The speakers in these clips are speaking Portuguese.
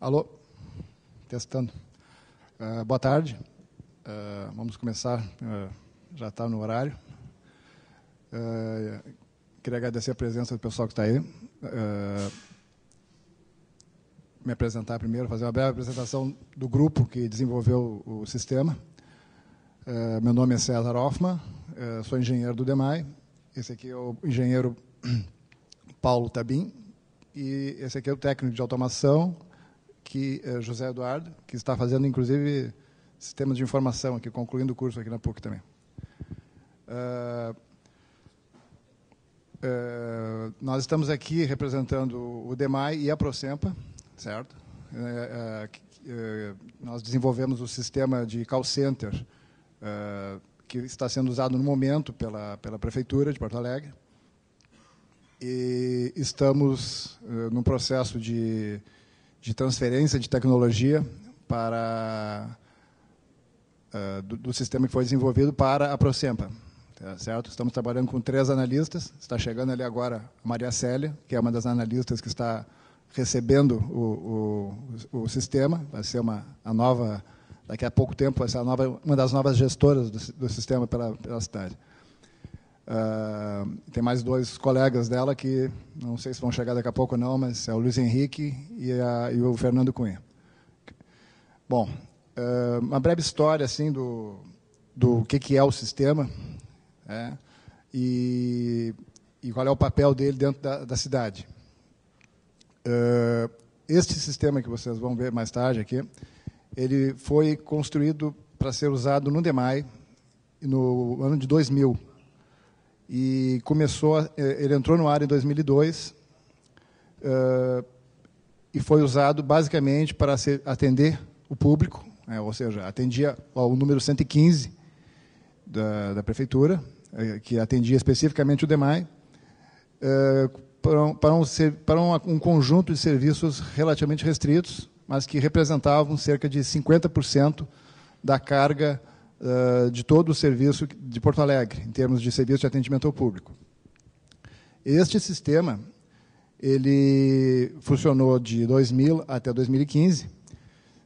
Alô? Testando. Uh, boa tarde. Uh, vamos começar, uh, já está no horário. queria agradecer a presença do pessoal que está aí. me apresentar primeiro, fazer uma breve apresentação do grupo que desenvolveu o sistema. meu nome é César Hoffman, sou engenheiro do DEMAI. Esse aqui é o engenheiro Paulo Tabim. E esse aqui é o técnico de automação, que é, José Eduardo, que está fazendo, inclusive, sistemas de informação aqui, concluindo o curso aqui na PUC também. Uh, uh, nós estamos aqui representando o DEMAI e a Procempa, certo? Uh, nós desenvolvemos o sistema de call center que está sendo usado no momento pela, pela Prefeitura de Porto Alegre. E estamos no processo de de transferência de tecnologia para uh, do, do, sistema que foi desenvolvido para a Procempa. Tá certo? Estamos trabalhando com três analistas. Está chegando ali agora a Maria Célia, que é uma das analistas que está recebendo o, o, o sistema. Vai ser uma a nova, daqui a pouco tempo, vai ser nova, uma das novas gestoras do, do sistema pela, pela cidade. Ah, tem mais dois colegas dela que não sei se vão chegar daqui a pouco ou não, mas é o Luiz Henrique e, a, e o Fernando Cunha. Bom, uh, uma breve história assim do do que que é o sistema né, e, e qual é o papel dele dentro da, da cidade. Uh, este sistema que vocês vão ver mais tarde aqui, ele foi construído para ser usado no DEMAI no ano de 2000 e começou, a, eh, ele entrou no ar em 2002 uh, eh, e foi usado basicamente para atender o público, né, ou seja, atendia ao número 115 da, da prefeitura, eh, que atendia especificamente o DEMAI, uh, para, um, para, um, para um, um conjunto de serviços relativamente restritos, mas que representavam cerca de 50% da carga eh, de todo o serviço de Porto Alegre, em termos de serviço de atendimento ao público. Este sistema ele funcionou de 2000 até 2015,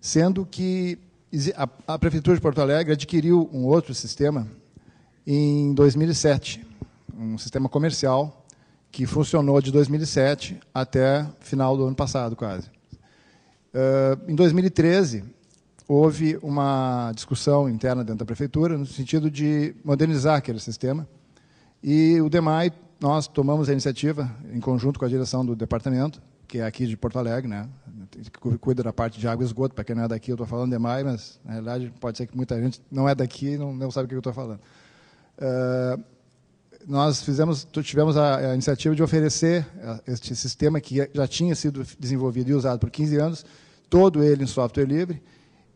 sendo que a, Prefeitura de Porto Alegre adquiriu um outro sistema em 2007, um sistema comercial que funcionou de 2007 até final do ano passado, quase. Eh, em 2013, houve uma discussão interna dentro da prefeitura no sentido de modernizar aquele sistema. E o DEMAI, nós tomamos a iniciativa, em conjunto com a direção do departamento, que é aqui de Porto Alegre, né, que cuida da parte de água e esgoto. Para quem não é daqui, eu estou falando DEMAI, mas, na realidade, pode ser que muita gente não é daqui e não, não sabe o que eu estou falando. Uh, nós fizemos, tivemos a, a, iniciativa de oferecer ah, este sistema que já tinha sido desenvolvido e usado por 15 anos, todo ele em software livre,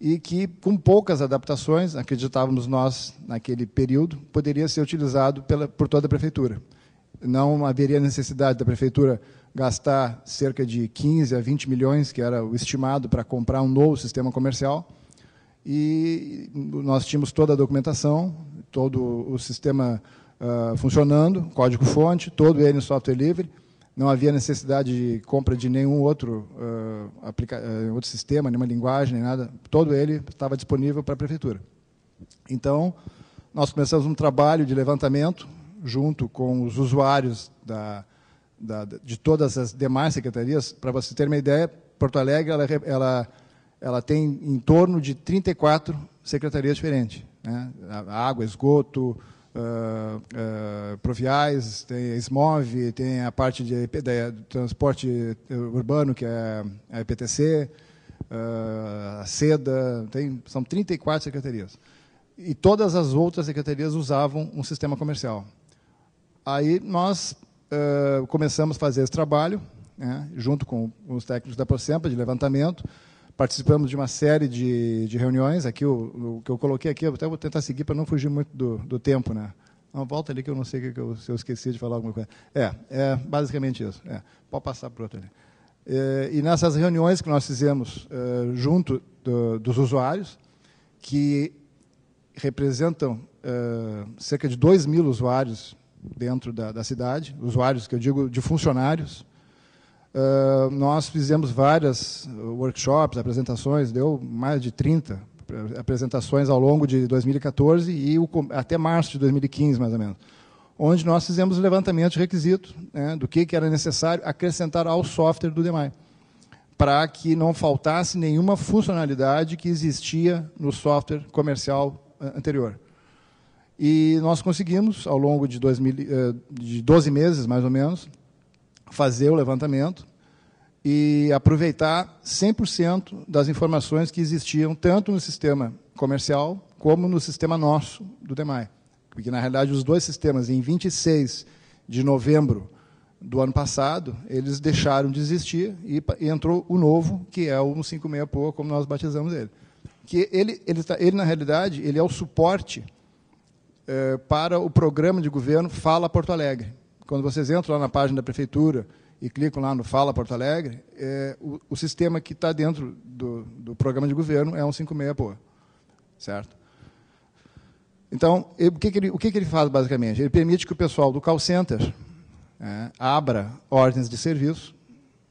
e que, com poucas adaptações, acreditávamos nós, naquele período, poderia ser utilizado pela, por toda a prefeitura. Não haveria necessidade da prefeitura gastar cerca de 15 a 20 milhões, que era o estimado para comprar um novo sistema comercial, e nós tínhamos toda a documentação, todo o sistema uh, funcionando, código-fonte, todo ele em software livre, não havia necessidade de compra de nenhum outro, uh, uh, outro sistema, nenhuma linguagem, nem nada. Todo ele estava disponível para a prefeitura. Então, nós começamos um trabalho de levantamento junto com os usuários da, da, de todas as demais secretarias. Para você ter uma ideia, Porto Alegre ela, ela, ela tem em torno de 34 secretarias diferentes. Né? Água, esgoto, uh, uh, proviais, tem a SMOV, tem a parte de, de, de transporte urbano, que é a EPTC, uh, ah, a SEDA, tem, são 34 secretarias. E todas as outras secretarias usavam um sistema comercial. Aí nós começamos a fazer esse trabalho, né, junto com os técnicos da Prosempa de levantamento, participamos de uma série de, de reuniões, aqui o, o, que eu coloquei aqui, eu até vou tentar seguir para não fugir muito do, do tempo, né? uma volta ali que eu não sei que eu, se eu esqueci de falar alguma coisa. É, é basicamente isso. É. Pode passar para outro ali. É, e nessas reuniões que nós fizemos é, junto do, dos usuários, que representam é, cerca de 2 mil usuários dentro da, da cidade, usuários que eu digo de funcionários, ah, nós fizemos várias ah, workshops, apresentações, deu mais de 30 apresentações ao longo de 2014 e o, até março de 2015, mais ou menos, onde nós fizemos o levantamento de né, do que, que era necessário acrescentar ao software do DEMAI, para que não faltasse nenhuma funcionalidade que existia no software comercial ah, anterior. E nós conseguimos, ao longo de, 2000, eh, de 12 meses, mais ou menos, fazer o levantamento e aproveitar 100% das informações que existiam tanto no sistema comercial como no sistema nosso do DEMAI. Porque, na realidade, os dois sistemas, em 26 de novembro do ano passado, eles deixaram de existir e, entrou o novo, que é o 156 POA, como nós batizamos ele. Que ele, ele, tá, ele, na realidade, ele é o suporte eh, para o programa de governo Fala Porto Alegre, quando vocês entram lá na página da prefeitura e clicam lá no Fala Porto Alegre, é, o, o, sistema que está dentro do, do, programa de governo é um 56 POA. Certo? Então, ele, o, que, que, ele, o que, que ele faz, basicamente? Ele permite que o pessoal do call center é, abra ordens de serviço.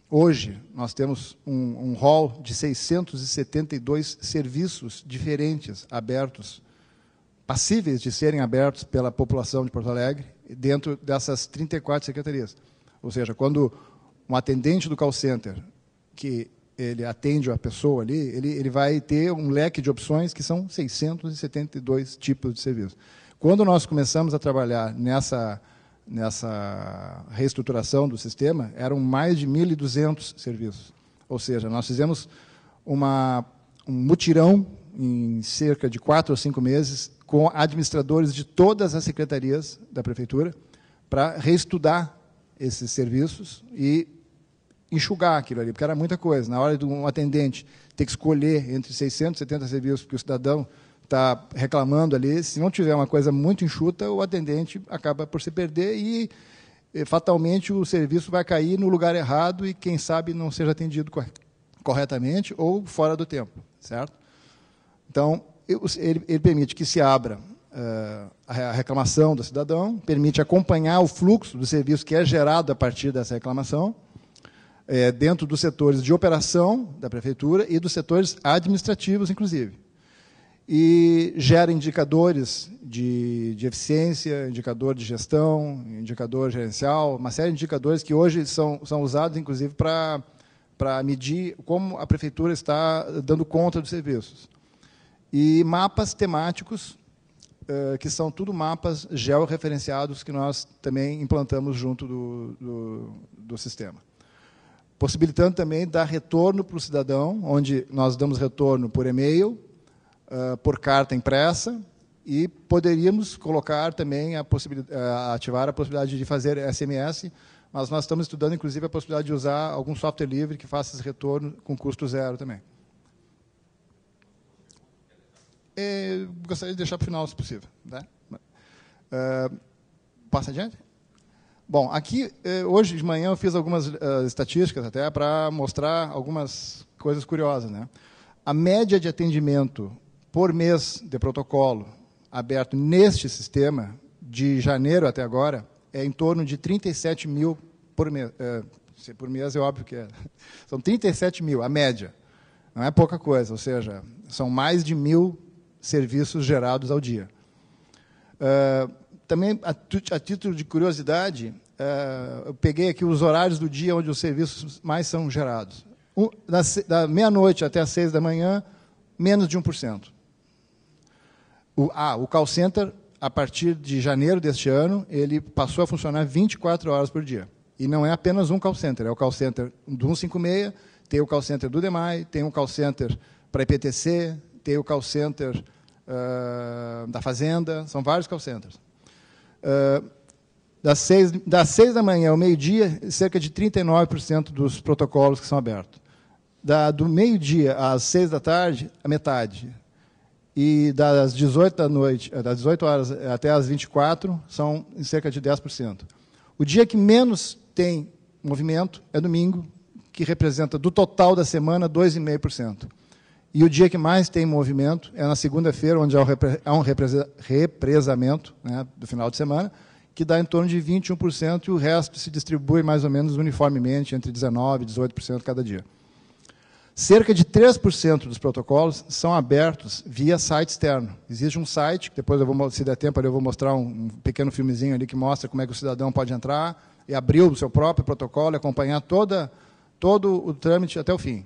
Hoje, nós temos um, um hall de 672 serviços diferentes abertos passíveis de serem abertos pela população de Porto Alegre dentro dessas 34 secretarias. Ou seja, quando um atendente do call center, que ele atende a pessoa ali, ele, ele vai ter um leque de opções que são 672 tipos de serviço. Quando nós começamos a trabalhar nessa, nessa reestruturação do sistema, eram mais de 1.200 serviços. Ou seja, nós fizemos uma, um mutirão em cerca de quatro ou cinco meses, com administradores de todas as secretarias da prefeitura, para reestudar esses serviços e enxugar aquilo ali, porque era muita coisa. Na hora de um atendente ter que escolher entre 670 serviços que o cidadão está reclamando ali, se não tiver uma coisa muito enxuta, o atendente acaba por se perder e eh, fatalmente o serviço vai cair no lugar errado e quem sabe não seja atendido corretamente ou fora do tempo, certo? Então, ele, ele permite que se abra uh, a reclamação do cidadão, permite acompanhar o fluxo do serviço que é gerado a partir dessa reclamação, é, dentro dos setores de operação da prefeitura e dos setores administrativos, inclusive. E gera indicadores de, de eficiência, indicador de gestão, indicador gerencial, uma série de indicadores que hoje são, são usados, inclusive, para para medir como a prefeitura está dando conta dos serviços e mapas temáticos, eh, que são tudo mapas georreferenciados que nós também implantamos junto do, do, do sistema. Possibilitando também dar retorno para o cidadão, onde nós damos retorno por e-mail, eh, por carta impressa, e poderíamos colocar também a possibilidade, eh, ativar a possibilidade de fazer SMS, mas nós estamos estudando, inclusive, a possibilidade de usar algum software livre que faça esse retorno com custo zero também. É, gostaria de deixar para o final, se possível. Né? Uh, passa adiante? Bom, aqui, é, hoje de manhã, eu fiz algumas uh, estatísticas até para mostrar algumas coisas curiosas. Né? A média de atendimento por mês de protocolo aberto neste sistema, de janeiro até agora, é em torno de 37 mil por mês. Uh, por mês é óbvio que é. São 37 mil, a média. Não é pouca coisa, ou seja, são mais de mil serviços gerados ao dia. Uh, também, a, a, título de curiosidade, uh, eu peguei aqui os horários do dia onde os serviços mais são gerados. Um, da, da meia-noite até as seis da manhã, menos de 1%. O, ah, o call center, a partir de janeiro deste ano, ele passou a funcionar 24 horas por dia. E não é apenas um call center, é o call center do 156, tem o call center do DEMAI, tem um call center para IPTC, tem o call center uh, da Fazenda, são vários call centers. Uh, das, seis, das seis da manhã ao meio-dia, cerca de 39% dos protocolos que são abertos. Da, do meio-dia às seis da tarde, a metade. E das 18 da noite, eh, das 18 horas até as 24, são em cerca de 10%. O dia que menos tem movimento é domingo, que representa do total da semana 2,5%. E o dia que mais tem movimento é na segunda-feira, onde há um represamento né, do final de semana, que dá em torno de 21%, e o resto se distribui mais ou menos uniformemente, entre 19% e 18% cada dia. Cerca de 3% dos protocolos são abertos via site externo. Existe um site, depois, eu vou, se der tempo, eu vou mostrar um pequeno filmezinho ali que mostra como é que o cidadão pode entrar e abrir o seu próprio protocolo e acompanhar toda, todo o trâmite até o fim.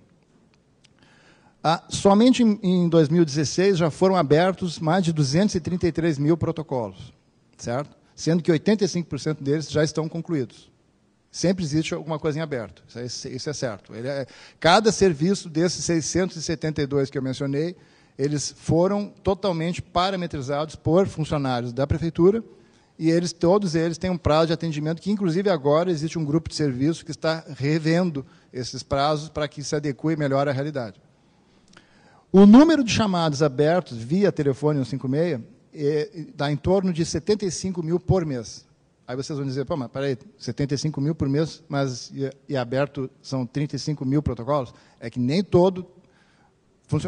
Ah, somente em, 2016 já foram abertos mais de 233 mil protocolos, certo? Sendo que 85% deles já estão concluídos. Sempre existe alguma coisa em aberto, é, isso é, certo. É, cada serviço desses 672 que eu mencionei, eles foram totalmente parametrizados por funcionários da prefeitura e eles todos eles têm um prazo de atendimento que inclusive agora existe um grupo de serviço que está revendo esses prazos para que se adeque melhor à realidade. O número de chamados abertos via telefone 156 é, dá em torno de 75 mil por mês. Aí vocês vão dizer, pô, mas peraí, 75 mil por mês, mas e, e aberto são 35 mil protocolos? É que nem todo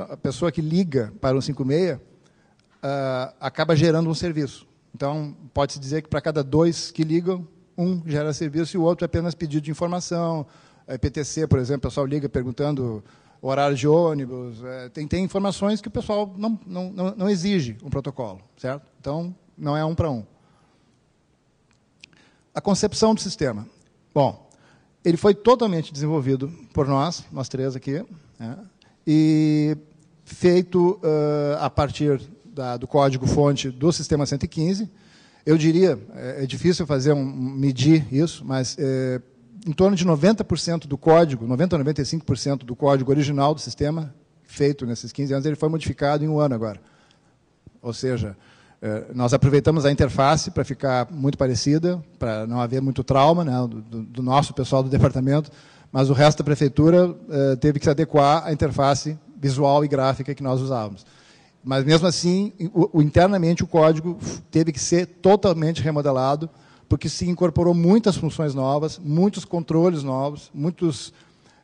a pessoa que liga para o 156 uh, acaba gerando um serviço. Então, pode-se dizer que para cada dois que ligam, um gera serviço e o outro é apenas pedido de informação. A PTC, por exemplo, o pessoal liga perguntando horário de ônibus, é, tem, tem informações que o pessoal não, não, não, não exige um protocolo, certo? Então, não é um para um. A concepção do sistema. Bom, ele foi totalmente desenvolvido por nós, nós três aqui, né? e feito uh, a partir da, do código-fonte do sistema 115. Eu diria, é, é difícil fazer um, medir isso, mas é, em torno de 90% do código, 90 a 95% do código original do sistema, feito nesses 15 anos, ele foi modificado em um ano agora. Ou seja, eh, nós aproveitamos a interface para ficar muito parecida, para não haver muito trauma né, do, do, nosso pessoal do departamento, mas o resto da prefeitura eh, teve que se adequar à interface visual e gráfica que nós usávamos. Mas, mesmo assim, internamente o código teve que ser totalmente remodelado porque se incorporou muitas funções novas, muitos controles novos, muitos,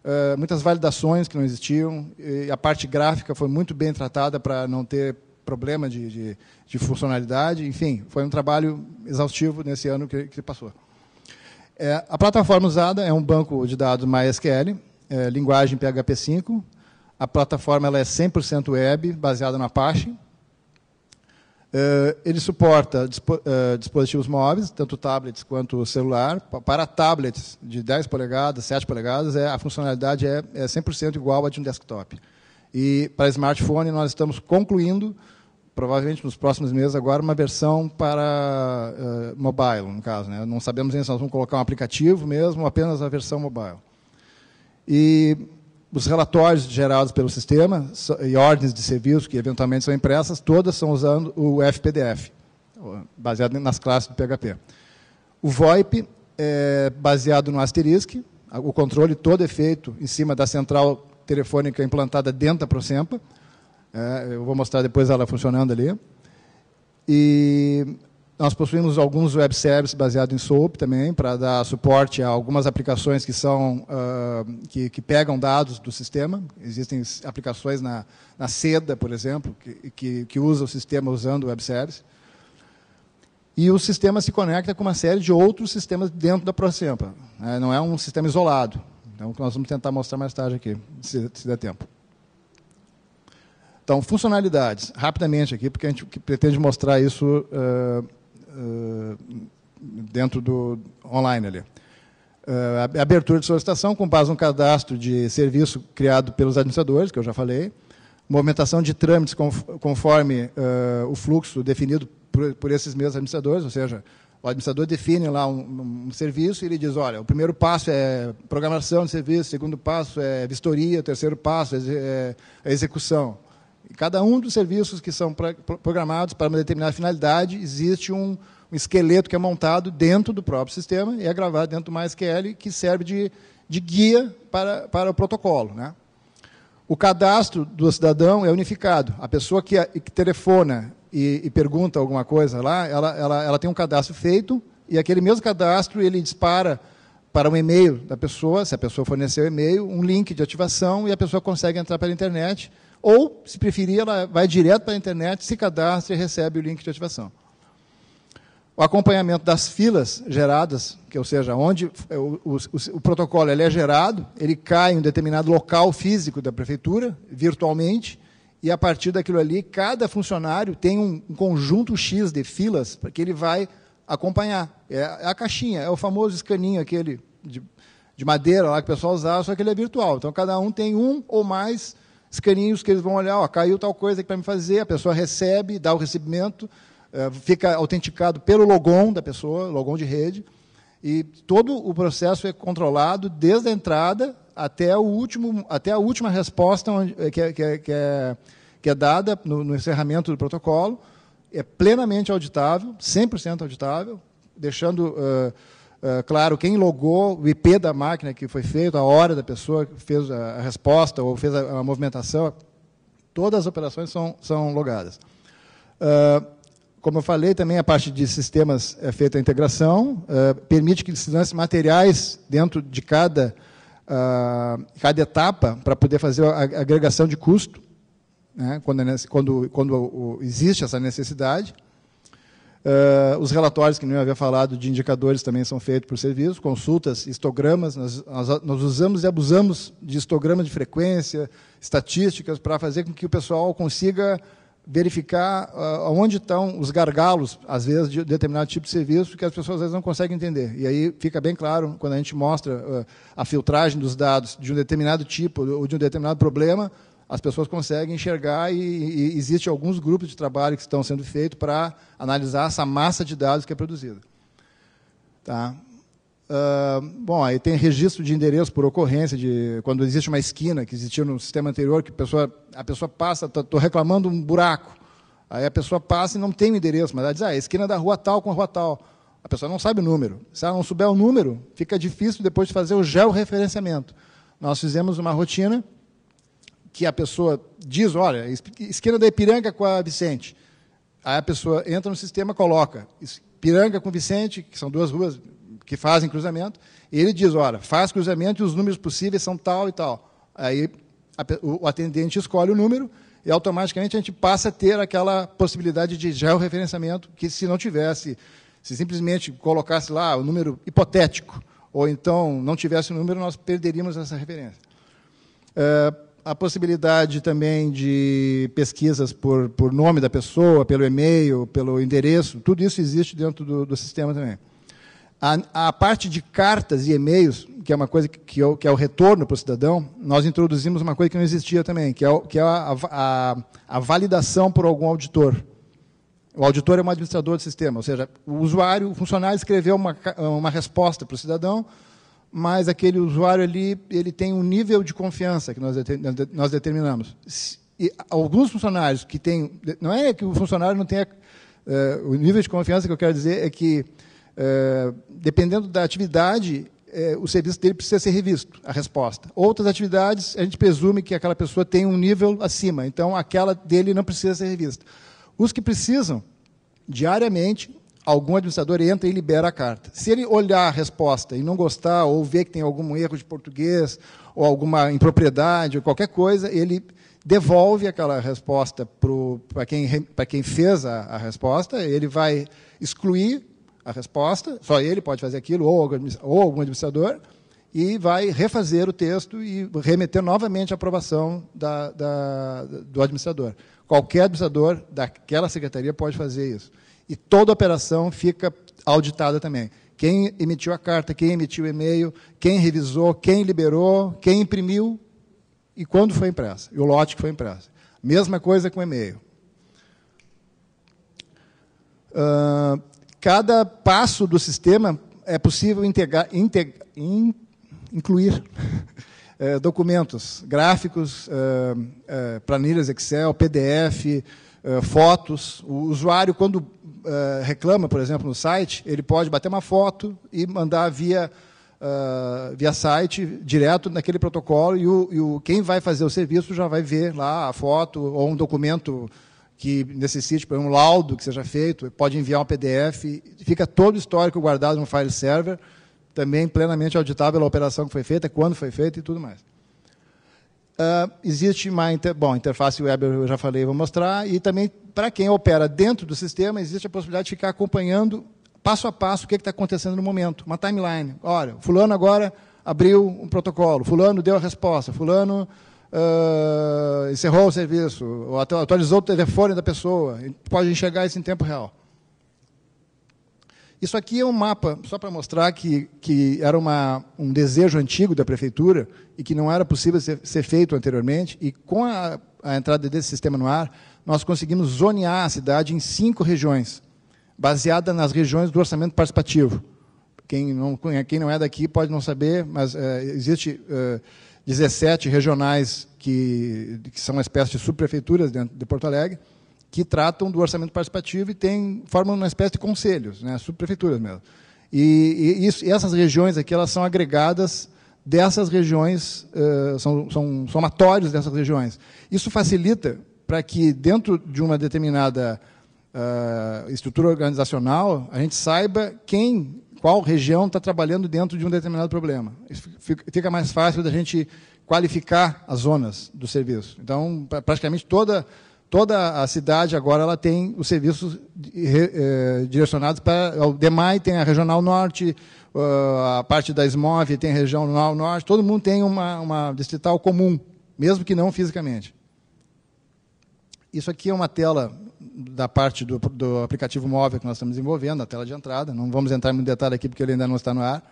eh, muitas validações que não existiam. a parte gráfica foi muito bem tratada para não ter problema de, de, de, funcionalidade. Enfim, foi um trabalho exaustivo nesse ano que, que passou. É, a plataforma usada é um banco de dados MySQL, é, linguagem PHP 5. A plataforma ela é 100% web, baseada no Apache. Eh, ele suporta eh, dispositivos móveis, tanto tablets quanto celular. Para tablets de 10 polegadas, 7 polegadas, é, a funcionalidade é 100% é igual à de um desktop. E para smartphone, nós estamos concluindo, provavelmente nos próximos meses agora, uma versão para eh, mobile, no caso. Né? Não sabemos ainda se nós vamos colocar um aplicativo mesmo, apenas a versão mobile. E os relatórios gerados pelo sistema e ordens de serviço que eventualmente são impressas, todas são usando o FPDF, baseado nas classes do PHP. O VoIP é baseado no asterisk, o controle todo é feito em cima da central telefônica implantada dentro da Procempa. É, eu vou mostrar depois ela funcionando ali. E nós possuímos alguns web services baseados em SOAP também, para dar suporte a algumas aplicações que, são, uh, que, que, pegam dados do sistema. Existem aplicações na, na SEDA, por exemplo, que, que, que usa o sistema usando web service. E o sistema se conecta com uma série de outros sistemas dentro da Prosempa. Né? Não é um sistema isolado. Então, nós vamos tentar mostrar mais tarde aqui, se, se der tempo. Então, funcionalidades. Rapidamente aqui, porque a gente pretende mostrar isso... Uh, eh, dentro do online ali. Uh, abertura de solicitação com base no cadastro de serviço criado pelos administradores, que eu já falei, movimentação de trâmites conforme uh, o fluxo definido por, por, esses mesmos administradores, ou seja, o administrador define lá um, um, serviço e ele diz, olha, o primeiro passo é programação de serviço, o segundo passo é vistoria, o terceiro passo é, é, é execução cada um dos serviços que são programados para uma determinada finalidade, existe um, um, esqueleto que é montado dentro do próprio sistema e é gravado dentro do MySQL, que serve de, de guia para, para o protocolo. Né? O cadastro do cidadão é unificado. A pessoa que, que telefona e, e, pergunta alguma coisa lá, ela, ela, ela tem um cadastro feito e aquele mesmo cadastro ele dispara para um e-mail da pessoa, se a pessoa forneceu e-mail, um link de ativação e a pessoa consegue entrar pela internet ou, se preferir, ela vai direto para a internet, se cadastra e recebe o link de ativação. O acompanhamento das filas geradas, que ou seja, onde é, o, o, o protocolo é gerado, ele cai em um determinado local físico da prefeitura, virtualmente, e a partir daquilo ali, cada funcionário tem um, um conjunto X de filas para que ele vai acompanhar. É, é a caixinha, é o famoso escaninho aquele de, de madeira lá que o pessoal usava, só que ele é virtual. Então, cada um tem um ou mais escaninhos que eles vão olhar, ó, caiu tal coisa aqui para me fazer, a pessoa recebe, dá o recebimento, eh, fica autenticado pelo logon da pessoa, logon de rede, e todo o processo é controlado desde a entrada até, o último, até a última resposta onde, eh, que, é, que, é, que, é, que é dada no, no encerramento do protocolo, é plenamente auditável, 100% auditável, deixando... Uh, ah, claro, quem logou o IP da máquina que foi feito, a hora da pessoa que fez a, resposta ou fez a, a movimentação, todas as operações são, são logadas. Uh, como eu falei, também a parte de sistemas é feita a integração, uh, permite que se lance materiais dentro de cada, uh, cada etapa para poder fazer a agregação de custo, né, quando, é quando, quando existe essa necessidade. Uh, os relatórios que não havia falado de indicadores também são feitos por serviços, consultas, histogramas, nós, nós, nós usamos e abusamos de histogramas de frequência, estatísticas, para fazer com que o pessoal consiga verificar uh, eh, onde estão os gargalos, às vezes, de determinado tipo de serviço, que as pessoas às vezes não conseguem entender. E aí fica bem claro, quando a gente mostra uh, a filtragem dos dados de um determinado tipo ou de um determinado problema, as pessoas conseguem enxergar e, e existe alguns grupos de trabalho que estão sendo feitos para analisar essa massa de dados que é produzida. Tá? Uh, bom, aí tem registro de endereço por ocorrência, de quando existe uma esquina que existia no sistema anterior, que a pessoa, a pessoa passa, estou reclamando um buraco. Aí a pessoa passa e não tem o endereço, mas ela diz, ah, é a esquina é da rua tal com a rua tal. A pessoa não sabe o número. Se ela não souber o número, fica difícil depois de fazer o georreferenciamento. Nós fizemos uma rotina que a pessoa diz, olha, esquina da Ipiranga com a Vicente. Aí a pessoa entra no sistema, coloca Ipiranga com Vicente, que são duas ruas que fazem cruzamento, ele diz, olha, faz cruzamento e os números possíveis são tal e tal. Aí a, o atendente escolhe o número e automaticamente a gente passa a ter aquela possibilidade de georreferenciamento que se não tivesse, se simplesmente colocasse lá o número hipotético, ou então não tivesse o número, nós perderíamos essa referência. É, a possibilidade também de pesquisas por, por nome da pessoa, pelo e-mail, pelo endereço, tudo isso existe dentro do, do sistema também. A, a, parte de cartas e e-mails, que é uma coisa que, que, é, o, que é o retorno para o cidadão, nós introduzimos uma coisa que não existia também, que é, o, que é a, a, a, validação por algum auditor. O auditor é um administrador do sistema, ou seja, o usuário, o funcionário escreveu uma, uma resposta para o cidadão, mas aquele usuário ali ele tem um nível de confiança que nós, nós determinamos. E alguns funcionários que têm. Não é que o funcionário não tenha. Uh, o nível de confiança que eu quero dizer é que, uh, dependendo da atividade, uh, o serviço dele precisa ser revisto, a resposta. Outras atividades, a gente presume que aquela pessoa tem um nível acima, então aquela dele não precisa ser revista. Os que precisam, diariamente, algum administrador entra e libera a carta. Se ele olhar a resposta e não gostar, ou ver que tem algum erro de português, ou alguma impropriedade, ou qualquer coisa, ele devolve aquela resposta para quem, quem fez a, a resposta, ele vai excluir a resposta, só ele pode fazer aquilo, ou, ou algum administrador, e vai refazer o texto e remeter novamente à aprovação da, da, do administrador. Qualquer administrador daquela secretaria pode fazer isso. E toda operação fica auditada também. Quem emitiu a carta, quem emitiu o e-mail, quem revisou, quem liberou, quem imprimiu e quando foi impressa. E o lote que foi impresso. Mesma coisa com e-mail. Uh, cada passo do sistema é possível integrar, integra, in, incluir é, documentos, gráficos, é, é, planilhas Excel, PDF, fotos. O usuário, quando uh, reclama, por exemplo, no site, ele pode bater uma foto e mandar via, uh, via site direto naquele protocolo e, o, e o, quem vai fazer o serviço já vai ver lá a foto ou um documento que necessite, por exemplo, um laudo que seja feito, pode enviar um PDF, fica todo o histórico guardado no file server, também plenamente auditável a operação que foi feita, quando foi feita e tudo mais. Uh, existe uma inter... bom interface web eu já falei vou mostrar e também para quem opera dentro do sistema existe a possibilidade de ficar acompanhando passo a passo o que é está acontecendo no momento uma timeline olha fulano agora abriu um protocolo fulano deu a resposta fulano uh, encerrou o serviço ou atualizou o telefone da pessoa pode enxergar isso em tempo real isso aqui é um mapa, só para mostrar que, que era uma, um desejo antigo da prefeitura e que não era possível ser, ser feito anteriormente. E com a, a, entrada desse sistema no ar, nós conseguimos zonear a cidade em cinco regiões, baseada nas regiões do orçamento participativo. Quem não, quem não é daqui pode não saber, mas é, existe é, eh, 17 regionais que, que são uma espécie de subprefeituras dentro de Porto Alegre que tratam do orçamento participativo e tem, formam uma espécie de conselhos, né, subprefeituras mesmo. E, e isso, essas regiões aqui elas são agregadas dessas regiões, uh, são, são somatórios dessas regiões. Isso facilita para que, dentro de uma determinada uh, estrutura organizacional, a gente saiba quem, qual região está trabalhando dentro de um determinado problema. Isso fica mais fácil da gente qualificar as zonas do serviço. Então, praticamente toda Toda a cidade agora ela tem os serviços eh, direcionados para o DEMAI, tem a Regional Norte, ah, a parte da SMOV tem a Regional Norte, todo mundo tem uma, uma distrital comum, mesmo que não fisicamente. Isso aqui é uma tela da parte do, do, aplicativo móvel que nós estamos desenvolvendo, a tela de entrada. Não vamos entrar em detalhe aqui, porque ele ainda não está no ar.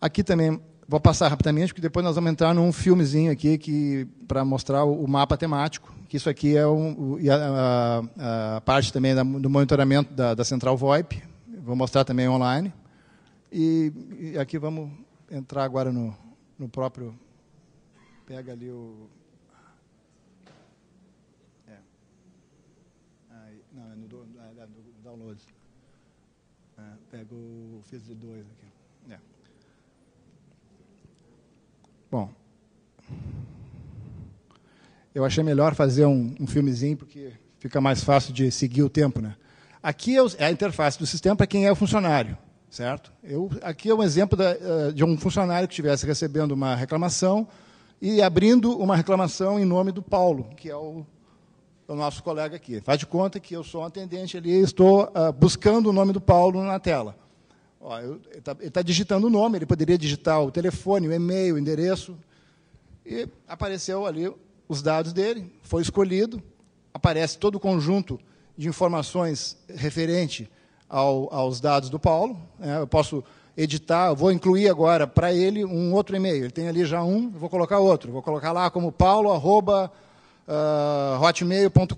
Aqui também, vou passar rapidamente, porque depois nós vamos entrar num filmezinho aqui para mostrar o, o, mapa temático que isso aqui é um, a, a, a, parte também da, do monitoramento da, da, central VoIP, vou mostrar também online. E, e aqui vamos entrar agora no, no próprio... Pega ali o... É. Aí, não, é no, do, é no é download. É, pego o FIS de 2 aqui. É. Bom, eu achei melhor fazer um, um filmezinho, porque fica mais fácil de seguir o tempo. Né? Aqui é, é a interface do sistema para quem é o funcionário, certo? Eu, aqui é um exemplo da, eh, de um funcionário que estivesse recebendo uma reclamação e abrindo uma reclamação em nome do Paulo, que é o, o nosso colega aqui. Faz de conta que eu sou um atendente ali e estou uh, buscando o nome do Paulo na tela. Ó, eu, ele está tá digitando o nome, ele poderia digitar o telefone, o e-mail, o endereço, e apareceu ali os dados dele, foi escolhido, aparece todo o conjunto de informações referente ao, aos dados do Paulo. É, eu posso editar, vou incluir agora para ele um outro e-mail. Ele tem ali já um, vou colocar outro. Vou colocar lá como paulo.hotmail.com.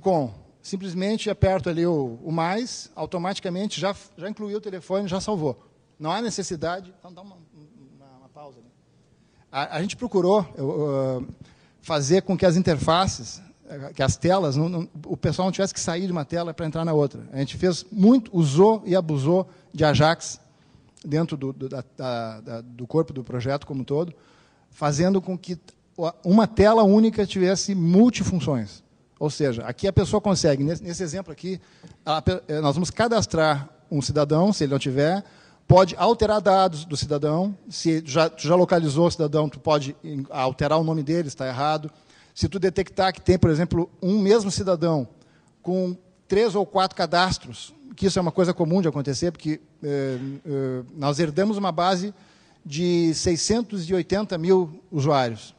Ah, uh, Simplesmente aperto ali o, o, mais, automaticamente já, já incluiu o telefone, já salvou. Não há necessidade. Então dá uma, uma, uma pausa. A, a, gente procurou. Eu, uh, fazer com que as interfaces, eh, que as telas, não, não, o pessoal não tivesse que sair de uma tela para entrar na outra. A gente fez muito, usou e abusou de Ajax dentro do, do, da, da, do corpo do projeto como um todo, fazendo com que uma tela única tivesse multifunções. Ou seja, aqui a pessoa consegue, nesse exemplo aqui, nós vamos cadastrar um cidadão, se ele não tiver, pode alterar dados do cidadão. Se já, tu já localizou o cidadão, tu pode alterar o nome dele, está errado. Se tu detectar que tem, por exemplo, um mesmo cidadão com três ou quatro cadastros, que isso é uma coisa comum de acontecer, porque eh, eh, nós herdamos uma base de 680 mil usuários.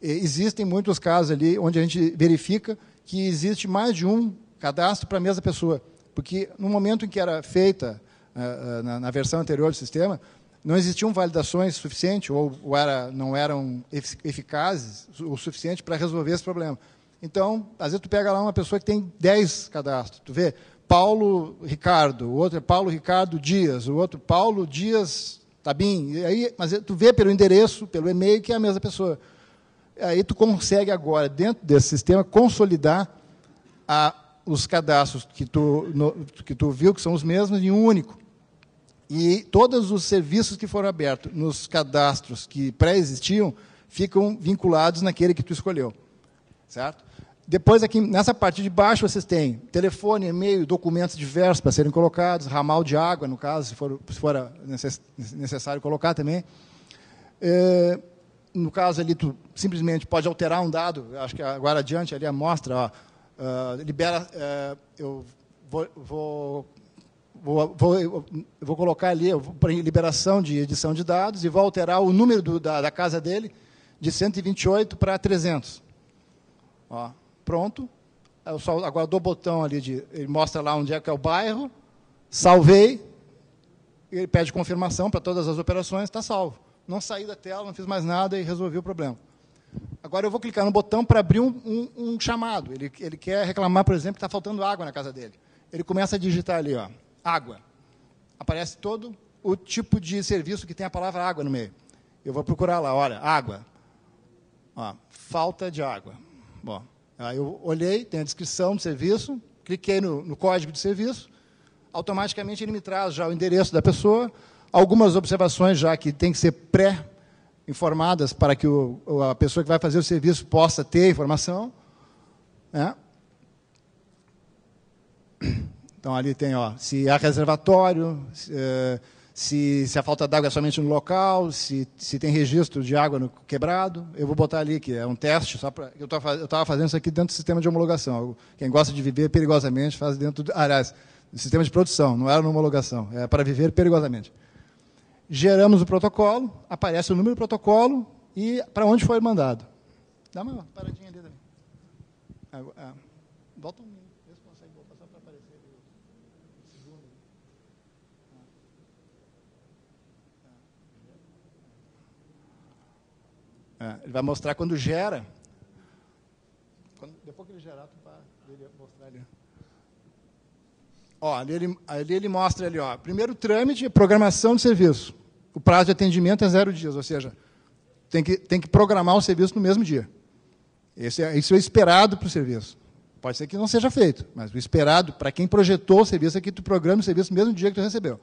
E existem muitos casos ali onde a gente verifica que existe mais de um cadastro para a mesma pessoa. Porque no momento em que era feita eh, eh, na, na versão anterior do sistema, não existiam validações suficientes ou, ou era, não eram eficazes o suficiente para resolver esse problema. Então, às vezes tu pega lá uma pessoa que tem 10 cadastros, tu vê Paulo Ricardo, o outro é Paulo Ricardo Dias, o outro Paulo Dias Tabim, e aí, mas é, tu vê pelo endereço, pelo e-mail que é a mesma pessoa. Aí tu consegue agora, dentro desse sistema, consolidar a os cadastros que tu, no, que tu viu, que são os mesmos, em um único. E todos os serviços que foram abertos nos cadastros que pré-existiam ficam vinculados naquele que tu escolheu. Certo? Depois, aqui nessa parte de baixo, vocês têm telefone, e-mail, documentos diversos para serem colocados, ramal de água, no caso, se for, se for necessário colocar também. É, no caso ali, tu simplesmente pode alterar um dado, acho que agora adiante ali a mostra, ó, ah, libera, uh, eu vou, vou, vou, vou, eu vou colocar ali, a liberação de edição de dados e vou alterar o número do, da, da, casa dele de 128 para 300. Ó, pronto. Eu só, agora dou o botão ali, de, ele mostra lá onde é que é o bairro, salvei, ele pede confirmação para todas as operações, está salvo. Não saí da tela, não fiz mais nada e resolvi o problema. Agora eu vou clicar no botão para abrir um, um, um, chamado. Ele, ele quer reclamar, por exemplo, que está faltando água na casa dele. Ele começa a digitar ali, ó, água. Aparece todo o tipo de serviço que tem a palavra água no meio. Eu vou procurar lá, olha, água. Ó, falta de água. Bom, aí eu olhei, tem a descrição do serviço, cliquei no, no código de serviço, automaticamente ele me traz já o endereço da pessoa, algumas observações já que tem que ser pré informadas para que o, a pessoa que vai fazer o serviço possa ter informação. Né? Então ali tem, ó, se há reservatório, se, eh, se a falta d'água é somente no local, se, se tem registro de água no quebrado. Eu vou botar ali que é um teste, só pra, eu estava fazendo isso aqui dentro do sistema de homologação. Quem gosta de viver perigosamente faz dentro, do, aliás, do sistema de produção, não era é na homologação, é para viver perigosamente geramos o protocolo, aparece o número do protocolo e para onde foi mandado. Dá uma paradinha ali também. Ah, volta um minuto, vê consegue voltar só para aparecer ah, ah, ele vai mostrar quando gera. Quando, depois que ele gerar, tu vai ele mostrar ali. Ó, ali, ele, ali ele mostra ali, ó, primeiro trâmite, programação de serviço o prazo de atendimento é zero dias, ou seja, tem que, tem que programar o serviço no mesmo dia. Esse é, isso é esperado para o serviço. Pode ser que não seja feito, mas o esperado, para quem projetou o serviço, é que tu programa o serviço no mesmo dia que tu recebeu.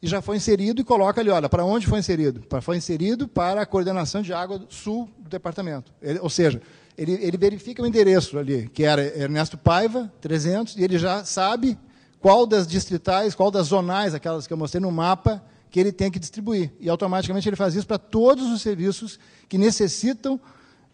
E já foi inserido e coloca ali, olha, para onde foi inserido? Para, foi inserido para a coordenação de água sul do departamento. Ele, ou seja, ele, ele verifica o endereço ali, que era Ernesto Paiva, 300, e ele já sabe qual das distritais, qual das zonais, aquelas que eu mostrei no mapa, que ele tem que distribuir. E automaticamente ele faz isso para todos os serviços que necessitam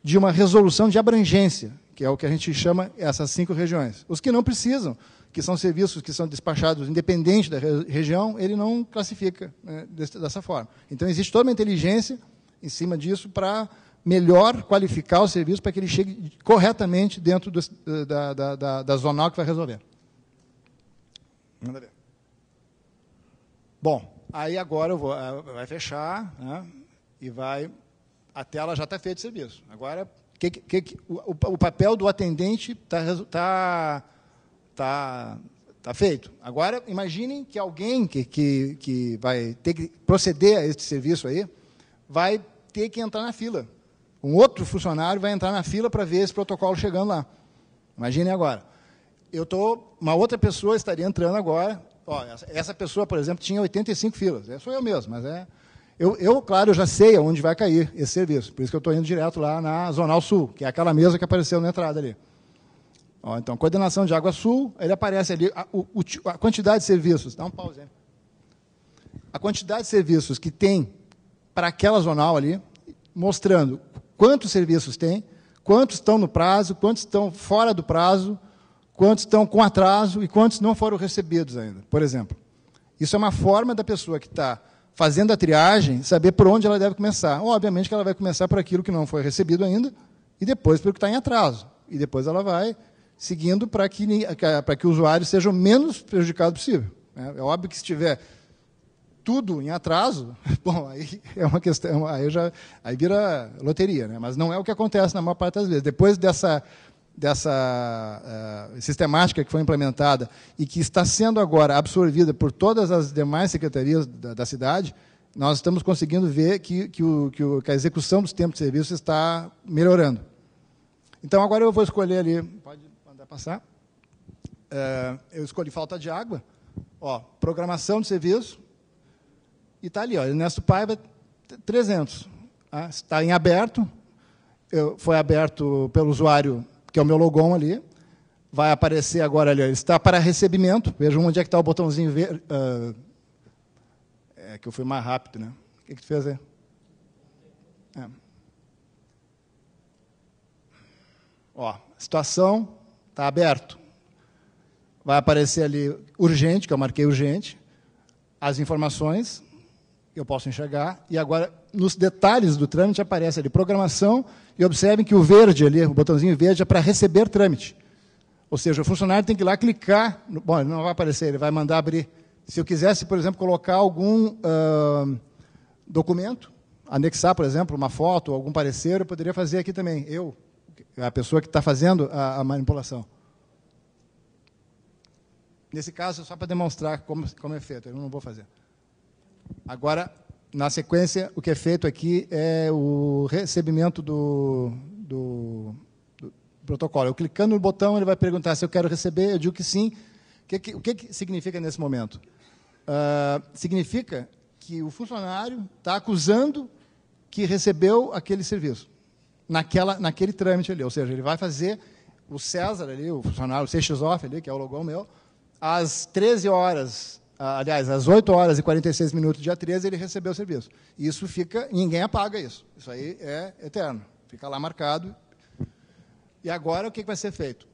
de uma resolução de abrangência, que é o que a gente chama essas cinco regiões. Os que não precisam, que são serviços que são despachados independente da região, ele não classifica né, dessa forma. Então, existe toda uma inteligência em cima disso para melhor qualificar o serviço para que ele chegue corretamente dentro do, da, da, da, da zonal que vai resolver. Bom, Aí agora eu vou, ah, vai fechar né, e vai. A tela já está feita de serviço. Agora, que, que, o, o, papel do atendente está tá, tá, tá feito. Agora, imaginem que alguém que, que, que vai ter que proceder a este serviço aí vai ter que entrar na fila. Um outro funcionário vai entrar na fila para ver esse protocolo chegando lá. Imaginem agora. Eu tô, uma outra pessoa estaria entrando agora Ó, essa pessoa, por exemplo, tinha 85 filas. É, sou eu mesmo, mas é. Eu, eu, claro, eu já sei aonde vai cair esse serviço. Por isso que eu estou indo direto lá na Zonal Sul, que é aquela mesa que apareceu na entrada ali. Ó, então, coordenação de água sul, ele aparece ali a, o, a quantidade de serviços. Dá um pause aí. A quantidade de serviços que tem para aquela zonal ali, mostrando quantos serviços tem, quantos estão no prazo, quantos estão fora do prazo, quantos estão com atraso e quantos não foram recebidos ainda, por exemplo. Isso é uma forma da pessoa que está fazendo a triagem saber por onde ela deve começar. Obviamente que ela vai começar por aquilo que não foi recebido ainda e depois pelo que está em atraso. E depois ela vai seguindo para que, para que o usuário seja o menos prejudicado possível. Né? É óbvio que se tiver tudo em atraso, bom, aí é uma questão, aí já aí vira loteria, né? Mas não é o que acontece na maior parte das vezes. Depois dessa dessa uh, sistemática que foi implementada e que está sendo agora absorvida por todas as demais secretarias da, da cidade, nós estamos conseguindo ver que, que, o, que, o, que, a execução dos tempos de serviço está melhorando. Então, agora eu vou escolher ali, pode mandar passar, uh, eu escolhi falta de água, ó, programação de serviço, e está ali, ó, Ernesto Paiva, 300. Tá? Está em aberto, eu, foi aberto pelo usuário que é o meu logon ali. Vai aparecer agora ali, está para recebimento. Vejam onde é que está o botãozinho verde. Uh, ah, é que eu fui mais rápido, né? O que, que tu fez aí? É. Ó, situação está aberto. Vai aparecer ali urgente, que eu marquei urgente, as informações eu posso enxergar, e agora nos detalhes do trâmite aparece ali programação, e observem que o verde ali, o botãozinho verde, é para receber trâmite. Ou seja, o funcionário tem que ir lá clicar. No, bom, ele não vai aparecer, ele vai mandar abrir. Se eu quisesse, por exemplo, colocar algum uh, documento, anexar, por exemplo, uma foto, algum parecer, eu poderia fazer aqui também. Eu, a pessoa que está fazendo a, a, manipulação. Nesse caso, é só para demonstrar como, como é feito, eu não vou fazer. Agora, na sequência, o que é feito aqui é o recebimento do, do, do, protocolo. Eu clicando no botão, ele vai perguntar se eu quero receber, eu digo que sim. O que, que, o que, que significa nesse momento? Uh, significa que o funcionário está acusando que recebeu aquele serviço, naquela, naquele trâmite ali. Ou seja, ele vai fazer o César ali, o funcionário, o CXOF ali, que é o logão meu, às 13 horas ah, aliás, às 8 horas e 46 minutos, dia 13, ele recebeu o serviço. Isso fica, ninguém apaga isso. Isso aí é eterno. Fica lá marcado. E agora o que vai ser feito?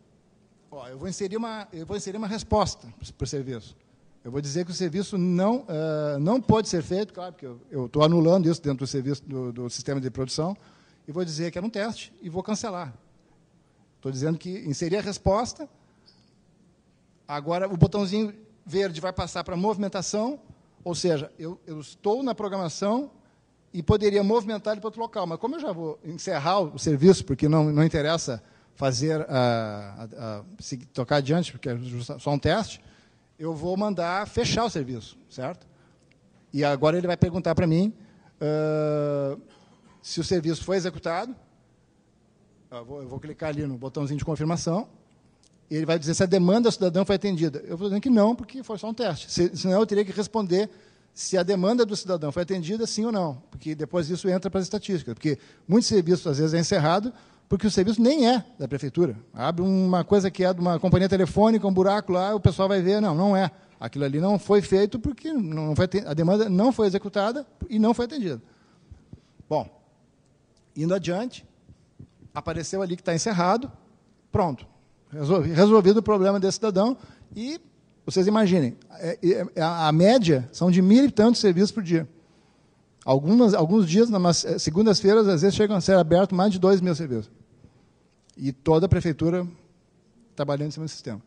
Ó, eu, vou inserir uma, eu vou inserir uma resposta para o serviço. Eu vou dizer que o serviço não, uh, não pode ser feito, claro, porque eu estou anulando isso dentro do, serviço, do, do sistema de produção, e vou dizer que era é um teste e vou cancelar. Estou dizendo que inseri a resposta, agora o botãozinho verde vai passar para movimentação, ou seja, eu, eu estou na programação e poderia movimentar ele para outro local. Mas como eu já vou encerrar o, serviço, porque não, não interessa fazer, a, ah, a, a, se tocar adiante, porque é só um teste, eu vou mandar fechar o serviço, certo? E agora ele vai perguntar para mim uh, se o serviço foi executado. Eu ah, vou, eu vou clicar ali no botãozinho de confirmação. Ele vai dizer se a demanda do cidadão foi atendida. Eu estou dizendo que não, porque foi só um teste. Se, senão eu teria que responder se a demanda do cidadão foi atendida, sim ou não. Porque depois isso entra para as estatísticas. Porque muitos serviços, às vezes, é encerrado porque o serviço nem é da prefeitura. Abre uma coisa que é de uma companhia telefônica, um buraco lá, o pessoal vai ver, não, não é. Aquilo ali não foi feito porque não foi, a demanda não foi executada e não foi atendida. Bom, indo adiante, apareceu ali que está encerrado, pronto resolvido o problema desse cidadão e vocês imaginem, é, é, é, a, média são de mil e tantos serviços por dia. Algumas, alguns dias, segundas-feiras, às vezes chegam a ser abertos mais de dois mil serviços. E toda a prefeitura trabalhando em cima do sistema.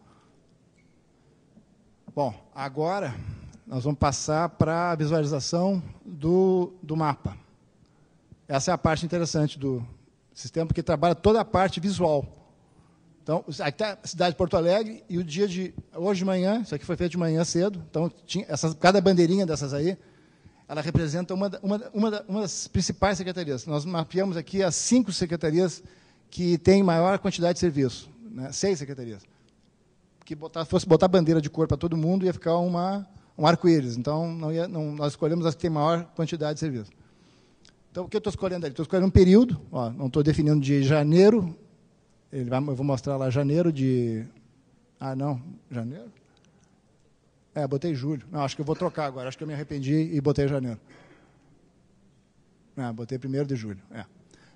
Bom, agora nós vamos passar para a visualização do, do mapa. Essa é a parte interessante do sistema, porque trabalha toda a parte visual. Então, até a cidade de Porto Alegre e o dia de hoje de manhã, isso aqui foi feito de manhã cedo, então tinha cada bandeirinha dessas aí, ela representa uma, uma, uma, uma das principais secretarias. Nós mapeamos aqui as cinco secretarias que têm maior quantidade de serviço, né? seis secretarias. Que botar, fosse botar bandeira de cor para todo mundo, ia ficar uma, um arco-íris. Então, não ia, não, nós escolhemos as que têm maior quantidade de serviço. Então, o que eu estou escolhendo ali? Estou escolhendo um período, ó, não estou definindo de janeiro ele vai, eu vou mostrar lá janeiro de. Ah, não, janeiro? É, botei julho. Não, acho que eu vou trocar agora. Acho que eu me arrependi e botei janeiro. Não, é, botei primeiro de julho. É.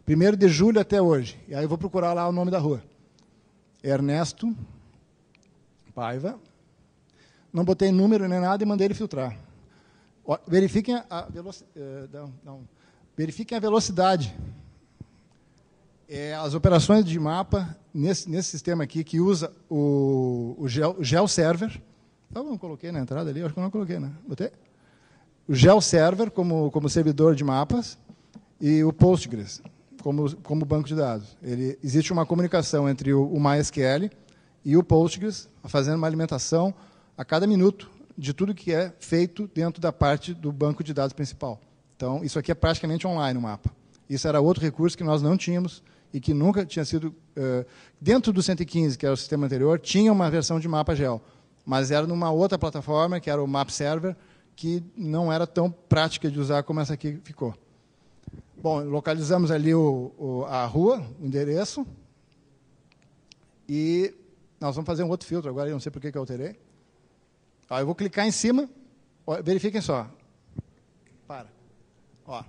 Primeiro de julho até hoje. E aí eu vou procurar lá o nome da rua. Ernesto Paiva. Não botei número nem nada e mandei ele filtrar. Eh, verifiquem a, velocidade. Verifiquem a velocidade é, as operações de mapa, nesse, nesse sistema aqui, que usa o, o, gel, o gel server, eu não coloquei na entrada ali, acho que eu não coloquei, né? Botei? O gel server como, como servidor de mapas e o Postgres como, como banco de dados. Ele, existe uma comunicação entre o, o MySQL e o Postgres, fazendo uma alimentação a cada minuto de tudo que é feito dentro da parte do banco de dados principal. Então, isso aqui é praticamente online o mapa. Isso era outro recurso que nós não tínhamos e que nunca tinha sido... Eh, dentro do 115, que era o sistema anterior, tinha uma versão de mapa gel, mas era numa outra plataforma, que era o Map Server, que não era tão prática de usar como essa aqui ficou. Bom, localizamos ali o, o, a rua, o endereço, e nós vamos fazer um outro filtro agora, eu não sei por que, que eu alterei. Ó, eu vou clicar em cima, ó, verifiquem só. Para. Ó,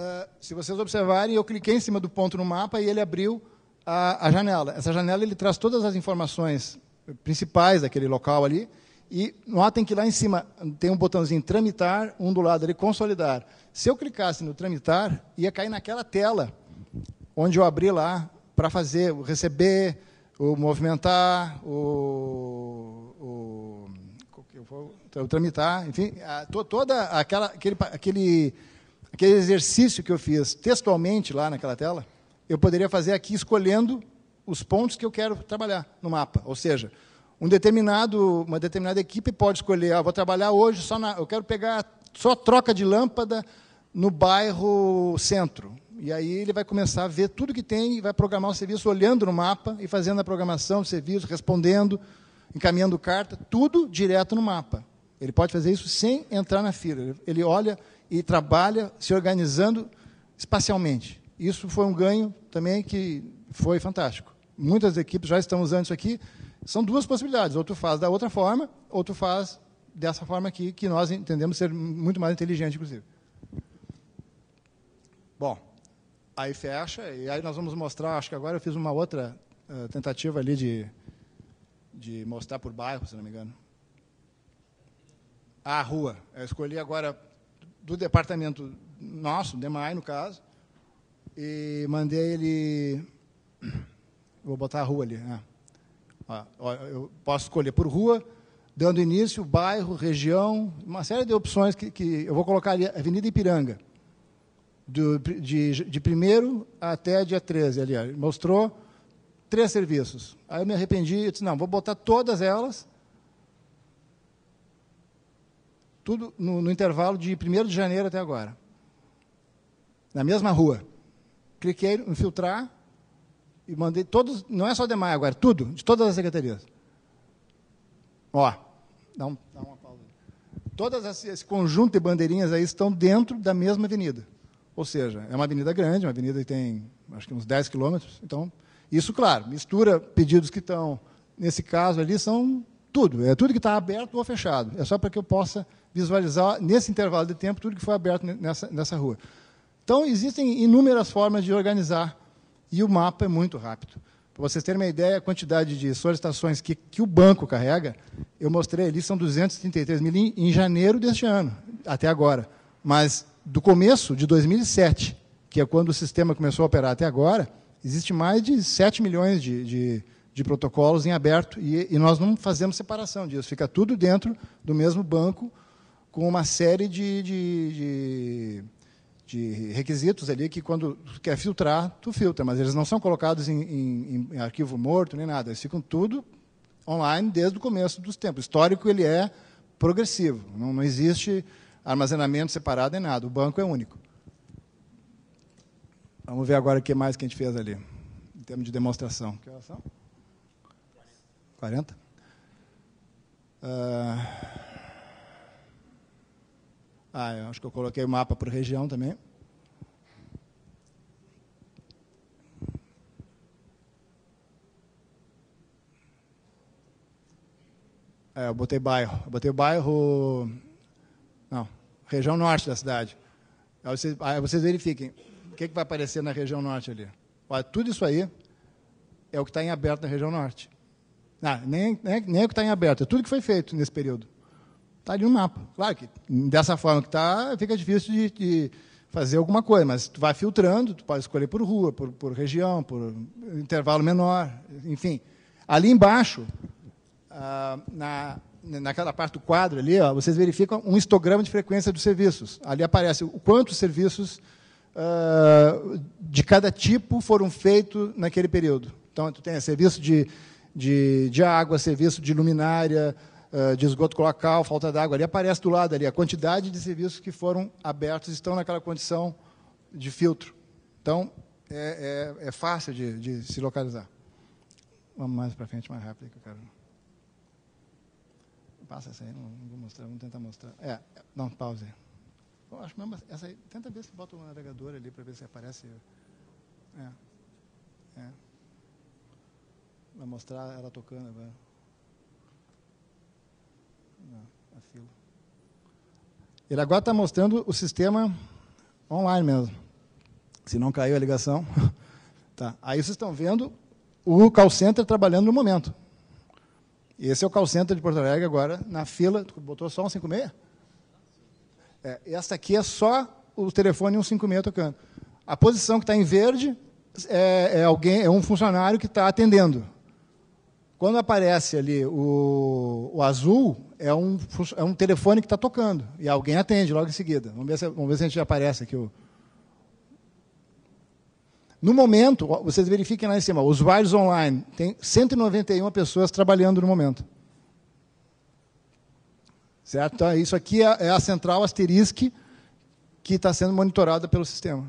ah, se vocês observarem, eu cliquei em cima do ponto no mapa e ele abriu a, a janela. Essa janela ele traz todas as informações principais daquele local ali. E notem que lá em cima tem um botãozinho tramitar, um do lado ali consolidar. Se eu clicasse no tramitar, ia cair naquela tela onde eu abri lá para fazer, o receber, o movimentar, o, o, o, então, o tramitar, enfim, a, to, toda aquela aquele, aquele aquele exercício que eu fiz textualmente lá naquela tela, eu poderia fazer aqui escolhendo os pontos que eu quero trabalhar no mapa. Ou seja, um determinado, uma determinada equipe pode escolher, ah, vou trabalhar hoje só na, eu quero pegar só troca de lâmpada no bairro centro. E aí ele vai começar a ver tudo que tem e vai programar o serviço olhando no mapa e fazendo a programação do serviço, respondendo, encaminhando carta, tudo direto no mapa. Ele pode fazer isso sem entrar na fila. Ele olha, e trabalha se organizando espacialmente. Isso foi um ganho também que foi fantástico. Muitas equipes já estão usando isso aqui. São duas possibilidades. Ou tu faz da outra forma, ou tu faz dessa forma aqui, que nós entendemos ser muito mais inteligente, inclusive. Bom, aí fecha, e aí nós vamos mostrar, acho que agora eu fiz uma outra uh, tentativa ali de, de mostrar por bairro, se não me engano. A ah, rua. Eu escolhi agora do departamento nosso, DEMAI, no caso, e mandei ele... Vou botar a rua ali. Né? eu posso escolher por rua, dando início, bairro, região, uma série de opções que, que eu vou colocar ali, Avenida Ipiranga, do, de, de primeiro até dia 13, ali, mostrou três serviços. Aí eu me arrependi e disse, não, vou botar todas elas, Tudo no, no intervalo de 1 de janeiro até agora. Na mesma rua. Cliquei em filtrar e mandei todos, não é só o Maia agora, tudo, de todas as secretarias. Ó, dá, um, dá uma pausa. Todas esse conjunto de bandeirinhas aí estão dentro da mesma avenida. Ou seja, é uma avenida grande, uma avenida que tem, acho que uns 10 quilômetros. Então, isso, claro, mistura pedidos que estão, nesse caso ali, são tudo, é tudo que está aberto ou fechado. É só para que eu possa visualizar, nesse intervalo de tempo, tudo que foi aberto nessa, nessa rua. Então, existem inúmeras formas de organizar, e o mapa é muito rápido. Para vocês terem uma ideia, a quantidade de solicitações que, que o banco carrega, eu mostrei ali, são 233 mil em, em janeiro deste ano, até agora. Mas, do começo de 2007, que é quando o sistema começou a operar até agora, existe mais de 7 milhões de, de de protocolos em aberto e, e, nós não fazemos separação disso. Fica tudo dentro do mesmo banco com uma série de, de, de, de requisitos ali que quando tu quer filtrar, tu filtra, mas eles não são colocados em, em, em, arquivo morto nem nada, eles ficam tudo online desde o começo dos tempos. O histórico ele é progressivo, não, não existe armazenamento separado nem nada, o banco é único. Vamos ver agora o que mais que a gente fez ali, em termos de demonstração. Que horas são? 40? Ah, ah acho que eu coloquei o mapa por região também. É, eu botei bairro. Eu botei o bairro. Não, região norte da cidade. Aí vocês, aí vocês verifiquem o que, é que vai aparecer na região norte ali. Olha, tudo isso aí é o que está em aberto na região norte. Ah, nem, nem, nem o é que está em aberto, é tudo que foi feito nesse período. Está ali no mapa. Claro que dessa forma que está, fica difícil de, de, fazer alguma coisa, mas tu vai filtrando, tu pode escolher por rua, por, por região, por intervalo menor, enfim. Ali embaixo, ah, na, naquela parte do quadro ali, ó, vocês verificam um histograma de frequência dos serviços. Ali aparece o os serviços ah, de cada tipo foram feitos naquele período. Então, tu tem serviço de de, de água, serviço de luminária, eh, de esgoto local, falta d'água, ali aparece do lado ali. A quantidade de serviços que foram abertos estão naquela condição de filtro. Então, é, é, é fácil de, de, se localizar. Vamos mais para frente, mais rápido, que eu quero... Passa essa aí, não, não vou mostrar, vamos tentar mostrar. É, não, pause. Eu acho mesmo essa aí. Tenta ver se bota o um navegador ali para ver se aparece. É. É. Vai mostrar ela tocando agora. Não, a fila. Ele agora está mostrando o sistema online mesmo. Se não caiu a ligação. Tá. Aí vocês estão vendo o call center trabalhando no momento. Esse é o call center de Porto Alegre agora, na fila. Tu botou só um 56? É, essa aqui é só o telefone 156 tocando. A posição que está em verde é, é, alguém, é um funcionário que está atendendo. Quando aparece ali o, o azul, é um, é um telefone que está tocando. E alguém atende logo em seguida. Vamos ver se, vamos ver se a gente aparece aqui o, no momento, vocês verifiquem lá em cima, usuários online, tem 191 pessoas trabalhando no momento. Certo? Então, isso aqui é, é a central asterisk que está sendo monitorada pelo sistema.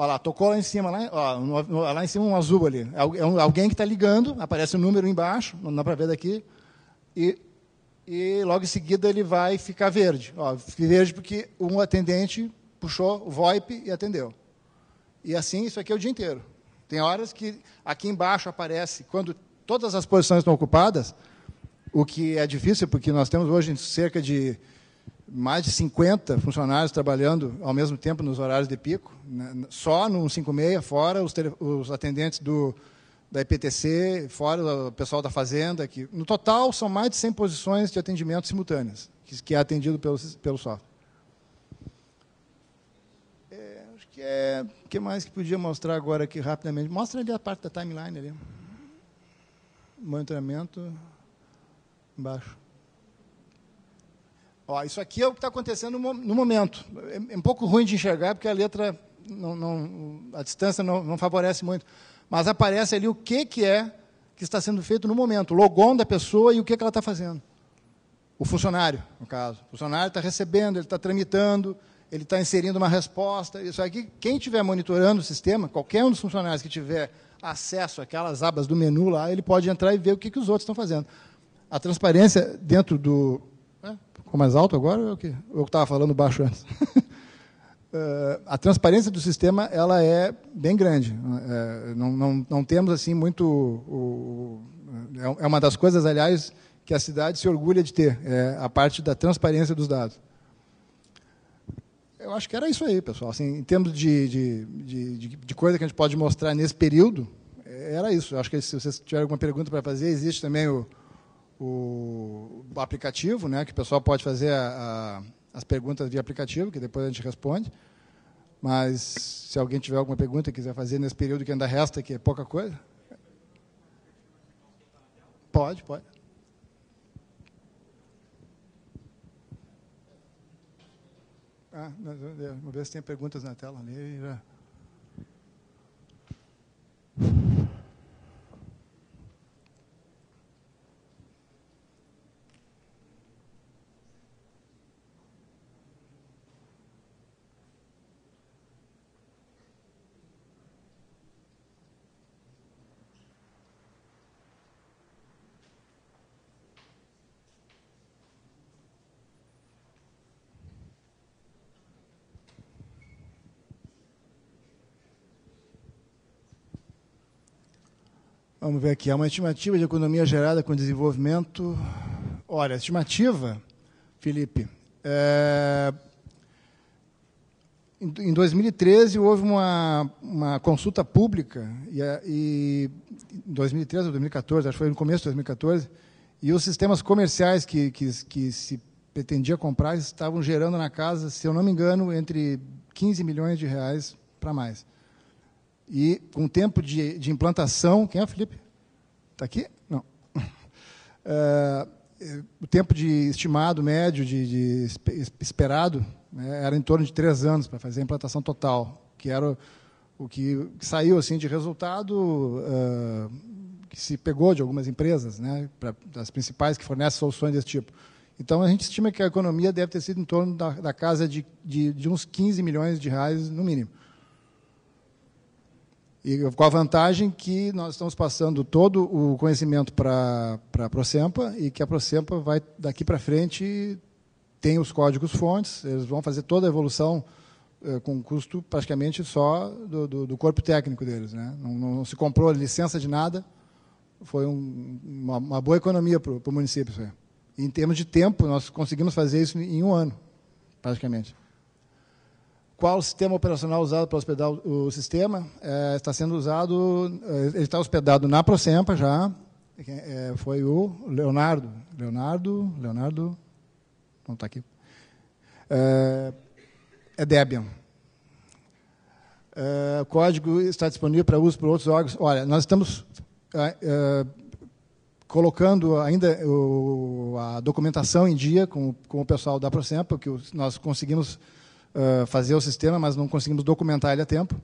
Olha lá, tocou lá em cima, lá, ó, no, lá em cima um azul ali. É, é alguém que está ligando, aparece o um número embaixo, não dá para ver daqui, e, e logo em seguida ele vai ficar verde. Ó, verde porque um atendente puxou o VoIP e atendeu. E assim, isso aqui é o dia inteiro. Tem horas que aqui embaixo aparece, quando todas as posições estão ocupadas, o que é difícil, porque nós temos hoje cerca de mais de 50 funcionários trabalhando ao mesmo tempo nos horários de pico, né, só no 56, fora os, os atendentes do, da IPTC, fora o pessoal da Fazenda. Que, no total, são mais de 100 posições de atendimento simultâneas, que, que é atendido pelo, pelo software. É, acho que é. O que mais que podia mostrar agora aqui rapidamente? Mostra ali a parte da timeline ali. Monitoramento embaixo. Ó, isso aqui é o que está acontecendo no, momento. É, é, um pouco ruim de enxergar, porque a letra, não, não a distância não, não, favorece muito. Mas aparece ali o que, que é que está sendo feito no momento, o logon da pessoa e o que, que ela está fazendo. O funcionário, no caso. O funcionário está recebendo, ele está tramitando, ele está inserindo uma resposta. Isso aqui, quem estiver monitorando o sistema, qualquer um dos funcionários que tiver acesso àquelas abas do menu lá, ele pode entrar e ver o que, que os outros estão fazendo. A transparência dentro do, Ficou mais alto agora ou é é eu estava falando baixo antes? Eh, a transparência do sistema ela é bem grande. Eh, não, não, não, temos assim muito. o, é, é uma das coisas, aliás, que a cidade se orgulha de ter é a parte da transparência dos dados. Eu acho que era isso aí, pessoal. Assim, em termos de, de, de, de coisa que a gente pode mostrar nesse período, era isso. Eu acho que se vocês tiverem alguma pergunta para fazer, existe também o, o aplicativo, né, que o pessoal pode fazer a, a, as perguntas via aplicativo, que depois a gente responde. Mas se alguém tiver alguma pergunta e quiser fazer nesse período que ainda resta, que é pouca coisa. Pode, pode. Ah, ver se tem perguntas na tela ali. Já... Vamos ver aqui. Há uma estimativa de economia gerada com desenvolvimento. Olha, estimativa, Felipe, é, em 2013 houve uma, uma consulta pública, e, e, em 2013 ou 2014, acho que foi no começo de 2014, e os sistemas comerciais que, que, que se pretendia comprar estavam gerando na casa, se eu não me engano, entre 15 milhões de reais para mais. E com o tempo de, de implantação. Quem é, Felipe? Está aqui? Não. É, o tempo de estimado médio, de, de esperado, né, era em torno de três anos para fazer a implantação total, que era o, que saiu assim de resultado uh, que se pegou de algumas empresas, né, pra, das principais que fornecem soluções desse tipo. Então, a gente estima que a economia deve ter sido em torno da, da casa de, de, de uns 15 milhões de reais, no mínimo. E com a vantagem que nós estamos passando todo o conhecimento para a Procempa e que a Procempa vai, daqui para frente, tem os códigos fontes, eles vão fazer toda a evolução eh, com custo praticamente só do, do, do corpo técnico deles. Né? Não, não, se comprou licença de nada, foi um, uma, uma, boa economia para o município. Em termos de tempo, nós conseguimos fazer isso em um ano, praticamente qual sistema operacional usado para hospedar o sistema. É, está sendo usado, é, ele está hospedado na Procempa já. É, é foi o Leonardo. Leonardo, Leonardo, não está aqui. É, é Debian. o é, código está disponível para uso por outros órgãos. Olha, nós estamos colocando ainda o, a documentação em dia com, com o pessoal da Procempa, que nós conseguimos ah, fazer o sistema, mas não conseguimos documentar ele a tempo.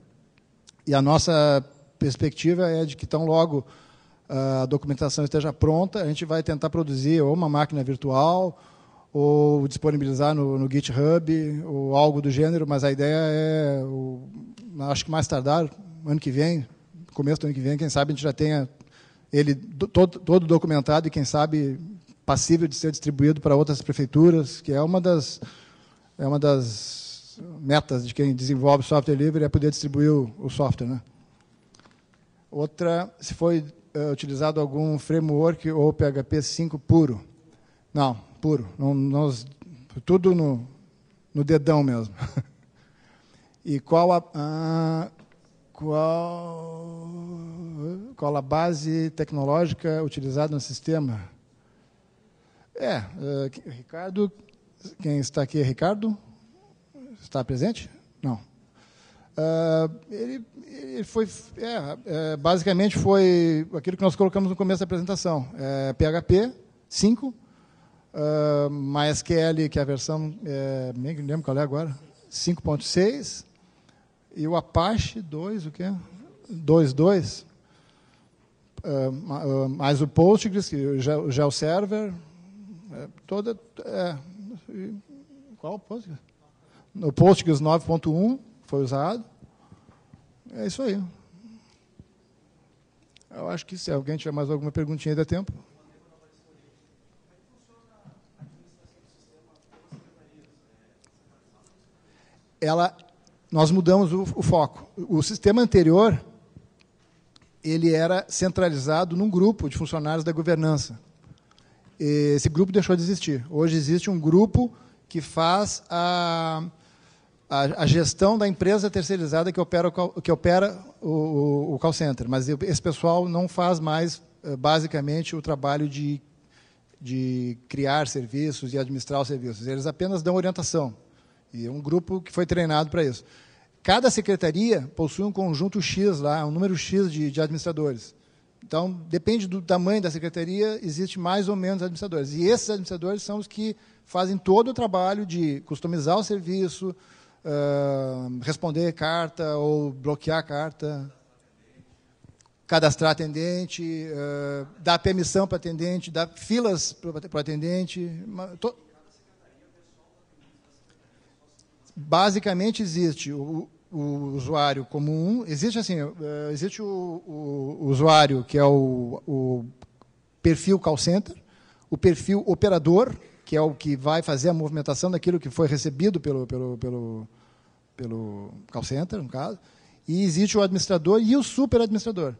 E a nossa perspectiva é de que tão logo ah, a documentação esteja pronta, a gente vai tentar produzir ou uma máquina virtual, ou disponibilizar no, no GitHub, ou algo do gênero, mas a ideia é, o, acho que mais tardar, ano que vem, começo do ano que vem, quem sabe a gente já tenha ele todo, todo documentado e quem sabe passível de ser distribuído para outras prefeituras, que é uma das, é uma das metas de quem desenvolve software livre é poder distribuir o, software. Né? Outra, se foi uh, utilizado algum framework ou PHP 5 puro. Não, puro. Não, nós, tudo no, no dedão mesmo. e qual a, ah, qual, qual a base tecnológica utilizada no sistema? É, uh, Ricardo, quem está aqui é Ricardo? está presente? Não. Uh, ele, ele, foi, é, é, basicamente foi aquilo que nós colocamos no começo da apresentação, é, PHP 5, uh, MySQL, que é a versão, é, nem lembro qual é agora, 5.6, e o Apache 2, o que é? 2.2, uh, é, mais o Postgres, é o Server, toda... qual o Postgres? no Postgres 9.1 foi usado. É isso aí. Eu acho que se alguém tiver mais alguma perguntinha, ainda é tempo. Ela, nós mudamos o, o foco. O sistema anterior ele era centralizado num grupo de funcionários da governança. Esse grupo deixou de existir. Hoje existe um grupo que faz a a, a, gestão da empresa terceirizada que opera, que opera o, o, call center, mas esse pessoal não faz mais, eh, basicamente, o trabalho de, de criar serviços e administrar os serviços. Eles apenas dão orientação. E é um grupo que foi treinado para isso. Cada secretaria possui um conjunto X lá, um número X de, de administradores. Então, depende do tamanho da secretaria, existe mais ou menos administradores. E esses administradores são os que fazem todo o trabalho de customizar o serviço, uh, responder carta ou bloquear carta, cadastrar atendente, uh, dar permissão para atendente, dar filas para atendente. To... Basicamente existe o, o usuário comum, existe assim, existe o, o, o usuário que é o, o, perfil call center, o perfil operador, que é o que vai fazer a movimentação daquilo que foi recebido pelo, pelo, pelo, pelo call center, no caso, e existe o administrador e o superadministrador.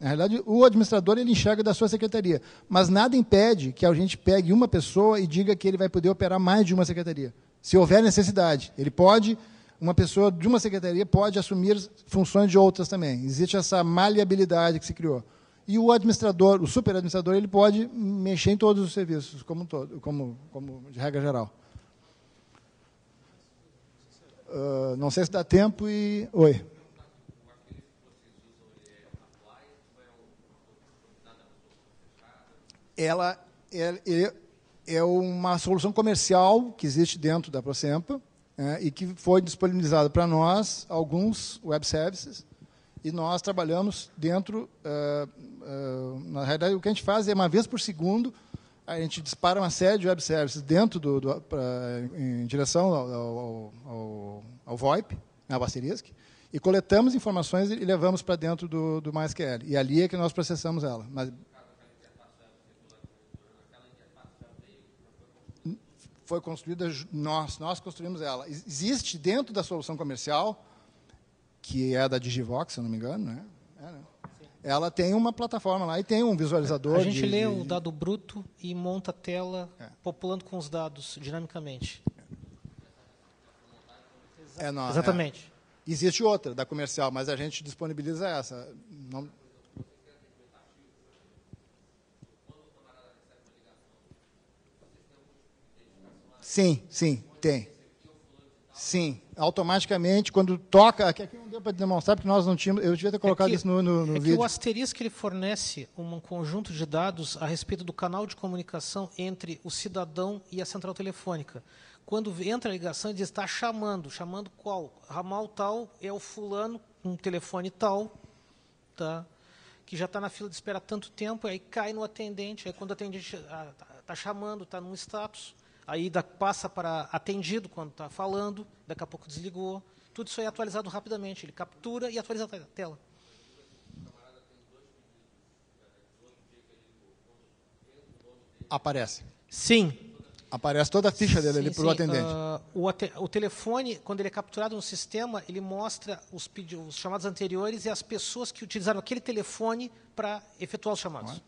Na realidade, o administrador ele enxerga da sua secretaria, mas nada impede que a gente pegue uma pessoa e diga que ele vai poder operar mais de uma secretaria. Se houver necessidade, ele pode, uma pessoa de uma secretaria pode assumir funções de outras também. Existe essa maleabilidade que se criou e o administrador, o superadministrador, ele pode mexer em todos os serviços, como, todo, como, como de regra geral. Uh, não sei se dá tempo e... Oi. Ela é, é, é uma solução comercial que existe dentro da Procempa é, e que foi disponibilizada para nós alguns web services e nós trabalhamos dentro, uh, uh, na realidade, o que a gente faz é uma vez por segundo, a gente dispara uma série de web services dentro do, do pra, em direção ao, ao, ao, ao VoIP, na né, Basterisk, e coletamos informações e levamos para dentro do, do MySQL. E ali é que nós processamos ela. Mas, foi construída nós, nós construímos ela. Existe dentro da solução comercial que é da Digivox, se eu não me engano, né? É, né? Ela tem uma plataforma lá e tem um visualizador. A gente de, lê o dado bruto e monta a tela é. populando com os dados dinamicamente. É, não, Exatamente. É. Existe outra, da comercial, mas a gente disponibiliza essa. Não... Sim, sim, tem. Sim, automaticamente, quando toca. Aqui, não deu para demonstrar, porque nós não tínhamos. Eu devia ter é colocado é que, isso no, no, no é vídeo. Que o asterisco ele fornece um conjunto de dados a respeito do canal de comunicação entre o cidadão e a central telefônica. Quando entra a ligação, ele diz: está chamando. Chamando qual? Ramal tal é o fulano, um telefone tal, tá? que já está na fila de espera há tanto tempo, aí cai no atendente. Aí quando o atendente está ah, tá chamando, está num status aí da, passa para atendido quando está falando, daqui a pouco desligou. Tudo isso é atualizado rapidamente, ele captura e atualiza a tela. Aparece. Sim. Aparece toda a ficha dele para ah, o atendente. Uh, o, o, telefone, quando ele é capturado no sistema, ele mostra os, os chamados anteriores e as pessoas que utilizaram aquele telefone para efetuar os chamados.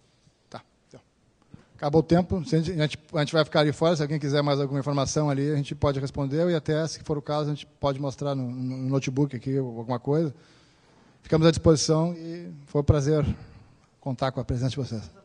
Acabou o tempo, a gente, a gente vai ficar ali fora, se alguém quiser mais alguma informação ali, a gente pode responder, e até, se for o caso, a gente pode mostrar no, no notebook aqui alguma coisa. Ficamos à disposição e foi um prazer contar com a presença de vocês.